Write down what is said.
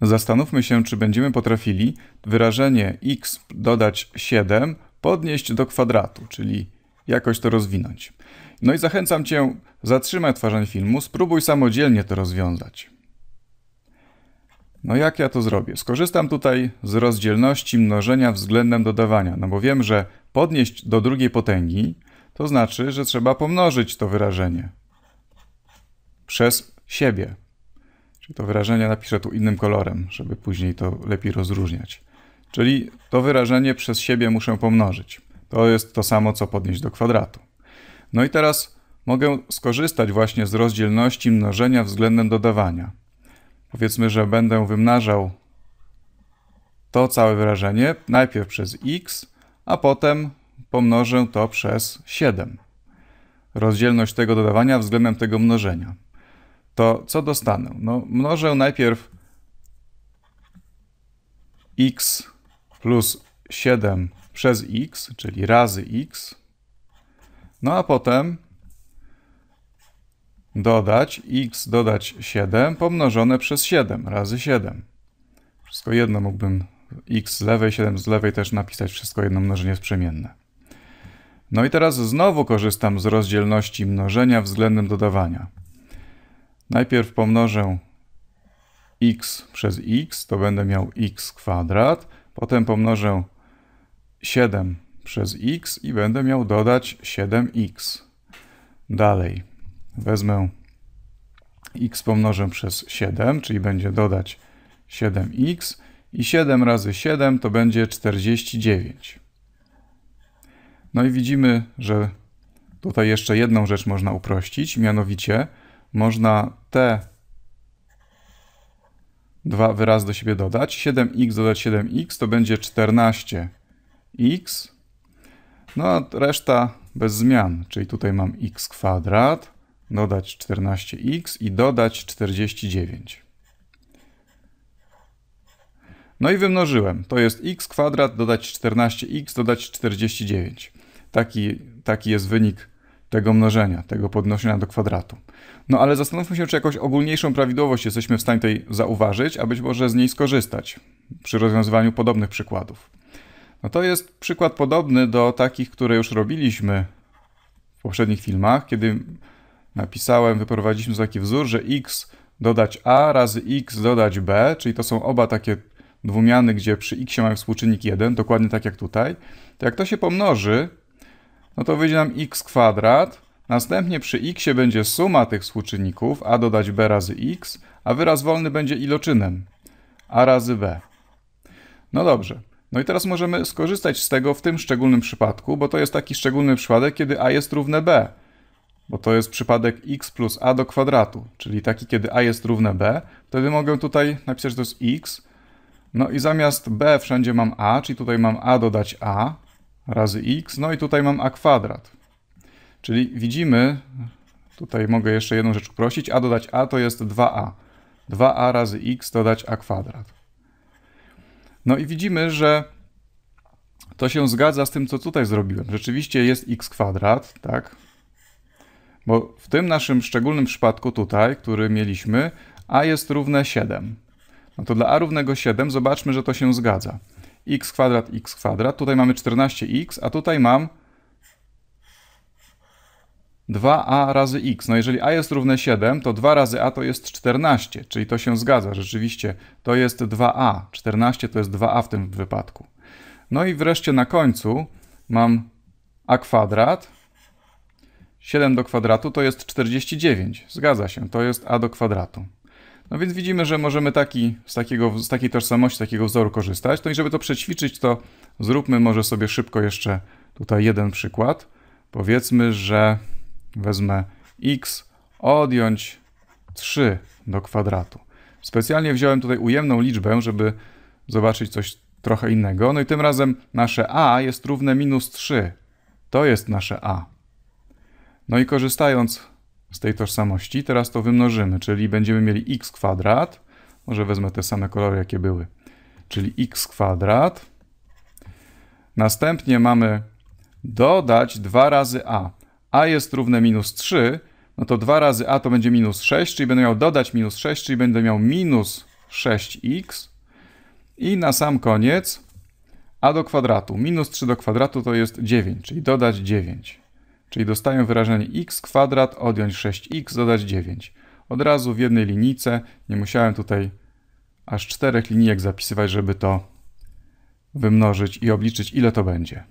Zastanówmy się, czy będziemy potrafili wyrażenie x dodać 7 podnieść do kwadratu, czyli jakoś to rozwinąć. No i zachęcam Cię, zatrzymaj tworzenie filmu, spróbuj samodzielnie to rozwiązać. No jak ja to zrobię? Skorzystam tutaj z rozdzielności mnożenia względem dodawania, no bo wiem, że podnieść do drugiej potęgi to znaczy, że trzeba pomnożyć to wyrażenie przez siebie. Czyli to wyrażenie napiszę tu innym kolorem, żeby później to lepiej rozróżniać. Czyli to wyrażenie przez siebie muszę pomnożyć. To jest to samo, co podnieść do kwadratu. No i teraz mogę skorzystać właśnie z rozdzielności mnożenia względem dodawania. Powiedzmy, że będę wymnażał to całe wyrażenie najpierw przez x, a potem pomnożę to przez 7. Rozdzielność tego dodawania względem tego mnożenia to co dostanę? No, mnożę najpierw x plus 7 przez x, czyli razy x, no a potem dodać x dodać 7 pomnożone przez 7 razy 7. Wszystko jedno mógłbym x z lewej, 7 z lewej też napisać wszystko jedno mnożenie sprzemienne. No i teraz znowu korzystam z rozdzielności mnożenia względem dodawania. Najpierw pomnożę x przez x, to będę miał x kwadrat. Potem pomnożę 7 przez x i będę miał dodać 7x. Dalej wezmę x pomnożę przez 7, czyli będzie dodać 7x i 7 razy 7 to będzie 49. No i widzimy, że tutaj jeszcze jedną rzecz można uprościć, mianowicie można te dwa wyrazy do siebie dodać. 7x dodać 7x to będzie 14x. No a reszta bez zmian, czyli tutaj mam x kwadrat, dodać 14x i dodać 49. No i wymnożyłem. To jest x kwadrat dodać 14x dodać 49. Taki, taki jest wynik tego mnożenia, tego podnoszenia do kwadratu. No ale zastanówmy się, czy jakąś ogólniejszą prawidłowość jesteśmy w stanie tej zauważyć, a być może z niej skorzystać przy rozwiązywaniu podobnych przykładów. No to jest przykład podobny do takich, które już robiliśmy w poprzednich filmach, kiedy napisałem, wyprowadziliśmy taki wzór, że x dodać a razy x dodać b, czyli to są oba takie dwumiany, gdzie przy x mamy współczynnik 1, dokładnie tak jak tutaj, to jak to się pomnoży, no to wyjdzie nam x kwadrat. Następnie przy x będzie suma tych współczynników, a dodać b razy x, a wyraz wolny będzie iloczynem, a razy b. No dobrze. No i teraz możemy skorzystać z tego w tym szczególnym przypadku, bo to jest taki szczególny przypadek, kiedy a jest równe b. Bo to jest przypadek x plus a do kwadratu, czyli taki, kiedy a jest równe b. Wtedy mogę tutaj napisać, że to jest x. No i zamiast b wszędzie mam a, czyli tutaj mam a dodać a, razy x, no i tutaj mam a kwadrat. Czyli widzimy, tutaj mogę jeszcze jedną rzecz prosić a dodać a to jest 2a. 2a razy x dodać a kwadrat. No i widzimy, że to się zgadza z tym, co tutaj zrobiłem. Rzeczywiście jest x kwadrat, tak? Bo w tym naszym szczególnym przypadku tutaj, który mieliśmy, a jest równe 7. No to dla a równego 7 zobaczmy, że to się zgadza x kwadrat, x kwadrat. Tutaj mamy 14x, a tutaj mam 2a razy x. No jeżeli a jest równe 7, to 2 razy a to jest 14, czyli to się zgadza. Rzeczywiście to jest 2a. 14 to jest 2a w tym wypadku. No i wreszcie na końcu mam a kwadrat. 7 do kwadratu to jest 49. Zgadza się, to jest a do kwadratu. No więc widzimy, że możemy taki, z, takiego, z takiej tożsamości, z takiego wzoru korzystać. No i żeby to przećwiczyć, to zróbmy może sobie szybko jeszcze tutaj jeden przykład. Powiedzmy, że wezmę x odjąć 3 do kwadratu. Specjalnie wziąłem tutaj ujemną liczbę, żeby zobaczyć coś trochę innego. No i tym razem nasze a jest równe minus 3. To jest nasze a. No i korzystając z tej tożsamości. Teraz to wymnożymy, czyli będziemy mieli x kwadrat. Może wezmę te same kolory, jakie były. Czyli x kwadrat. Następnie mamy dodać 2 razy a. a jest równe minus 3, no to 2 razy a to będzie minus 6, czyli będę miał dodać minus 6, czyli będę miał minus 6x. I na sam koniec a do kwadratu. Minus 3 do kwadratu to jest 9, czyli dodać 9. Czyli dostaję wyrażenie x kwadrat, odjąć 6x, dodać 9. Od razu w jednej linijce, nie musiałem tutaj aż czterech linijek zapisywać, żeby to wymnożyć i obliczyć ile to będzie.